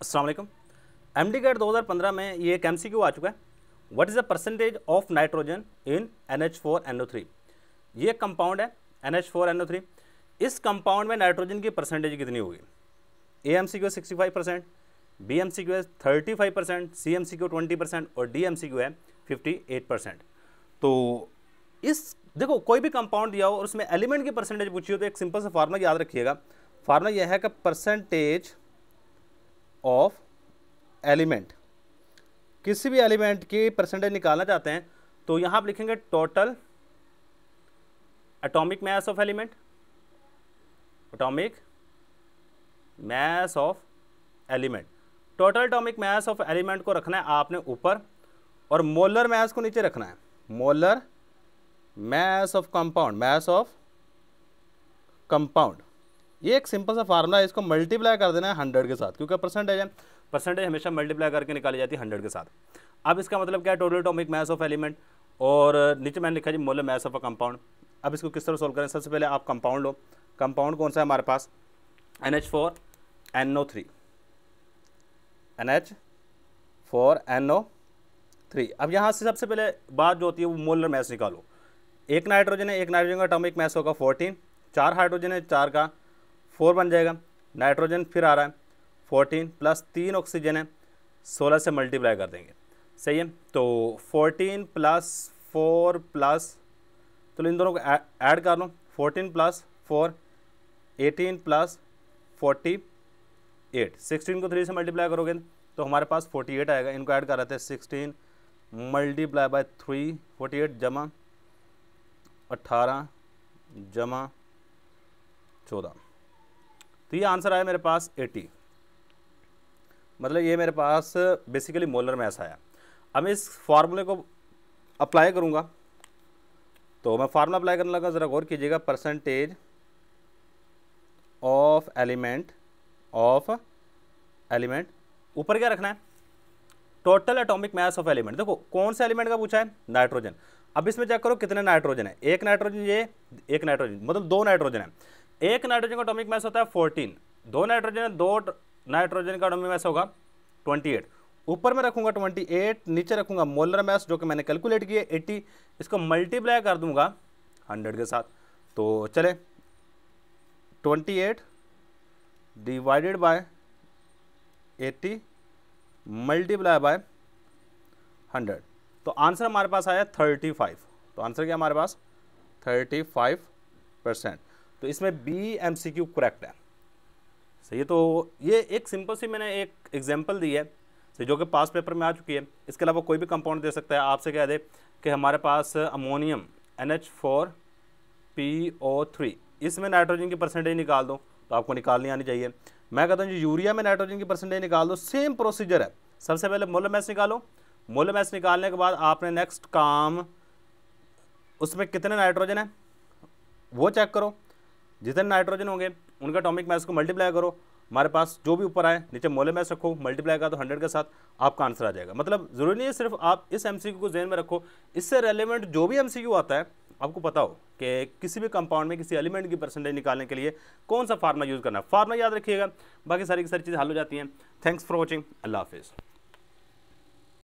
Aslam M D gate दो हज़ार पंद्रह में ये एक एम सी क्यू आ चुका है what is the percentage of nitrogen in N H four N O three ये एक कंपाउंड है N H four N O three इस कंपाउंड में नाइट्रोजन की परसेंटेज कितनी होगी A M C Q sixty five percent B M C Q है thirty five percent C M C Q twenty percent और डी एम सी क्यू है fifty eight percent तो इस देखो कोई भी कंपाउंड दिया हो और उसमें एलिमेंट की परसेंटेज पूछी हो तो एक सिंपल सा फार्मूला याद रखिएगा फार्मूला यह है कि परसेंटेज ऑफ एलिमेंट किसी भी एलिमेंट की परसेंटेज निकालना चाहते हैं तो यहां आप लिखेंगे total atomic mass of element atomic mass of element total atomic mass of element को रखना है आपने ऊपर और मोलर मैस को नीचे रखना है molar mass of compound mass of compound ये एक सिंपल सा फार्मूला है इसको मल्टीप्लाई कर देना है हंड्रेड के साथ क्योंकि परसेंटेज है परसेंटेज हमेशा मल्टीप्लाई करके निकाली जाती है हंड्रेड के साथ अब इसका मतलब क्या है total atomic mass of element और नीचे मैंने लिखा जी mole mass of a compound अब इसको किस तरह सोल्व करें सबसे पहले आप कंपाउंड लो कंपाउंड कौन सा है हमारे पास N H four N O three N H four N O three अब यहाँ से सबसे पहले बात जो होती है वो मोलर मैस निकालो एक नाइट्रोजन है एक नाइट्रोजन का एटॉमिक मैस होगा फोर्टीन चार हाइड्रोजन है चार का फोर बन जाएगा नाइट्रोजन फिर आ रहा है फोर्टीन प्लस तीन ऑक्सीजन है सोलह से मल्टीप्लाई कर देंगे सही है तो फोर्टीन प्लस फोर प्लस चलो तो इन दोनों को ऐड कर लो fourteen plus four eighteen plus forty eight sixteen को थ्री से मल्टीप्लाई करोगे तो हमारे पास फोर्टी एट आएगा इनको ऐड कर रहे थे sixteen multiply by three forty eight जमा अट्ठारह जमा चौदह तो ये आंसर आया मेरे पास 80 मतलब ये मेरे पास बेसिकली मोलर मैस आया अब इस फार्मूले को अप्लाई करूँगा तो मैं फार्मूला अप्लाई करने लगा ज़रा गौर कीजिएगा percentage of element of element ऊपर क्या रखना है total atomic mass of element देखो कौन से एलिमेंट का पूछा है नाइट्रोजन अब इसमें चेक करो कितने नाइट्रोजन है एक नाइट्रोजन ये एक नाइट्रोजन मतलब दो नाइट्रोजन है एक नाइट्रोजन का अटोमिक मैस होता है फोर्टीन दो नाइट्रोजन दो नाइट्रोजन का अटोमिक मैस होगा ट्वेंटी एट ऊपर में रखूंगा ट्वेंटी एट नीचे रखूंगा मोलर मैस जो कि मैंने कैलकुलेट किया एट्टी इसको मल्टीप्लाई कर दूंगा हंड्रेड के साथ तो चले twenty eight divided by eighty multiply by hundred तो आंसर हमारे पास आया थर्टी फाइव तो आंसर क्या हमारे पास थर्टी फाइव परसेंट तो इसमें B M C Q correct है सही है तो ये एक सिंपल सी मैंने एक एग्जाम्पल दी है सही जो कि पास पेपर में आ चुकी है इसके अलावा कोई भी कंपाउंड दे सकता है आपसे कह दे कि हमारे पास ammonium N H four P O three इसमें नाइट्रोजन की परसेंटेज निकाल दो तो आपको निकालनी आनी चाहिए मैं कहता हूँ जो यूरिया में नाइट्रोजन की परसेंटेज निकाल दो सेम प्रोसीजर है सबसे पहले मोल मैस निकालो मोल मैस निकालने के बाद आपने नेक्स्ट काम उसमें कितने नाइट्रोजन है वो चेक करो जितने नाइट्रोजन होंगे उनका अटोमिक मैस को मल्टीप्लाई करो हमारे पास जो भी ऊपर आए नीचे मोले मैस रखो मल्टीप्लाई का तो हंड्रेड के साथ आपका आंसर आ जाएगा मतलब जरूरी नहीं है सिर्फ आप इस एम को जेन में रखो इससे रेलिवेंट जो भी एम आता है आपको पता हो कि किसी भी कंपाउंड में किसी एलिमेंट की परसेंटेज निकालने के लिए कौन सा फार्मा यूज़ करना है फार्मा याद रखिएगा बाकी सारी की सारी चीज़ें हल हो जाती हैं थैंक्स फॉर वॉचिंग अल्लाह हाफिज़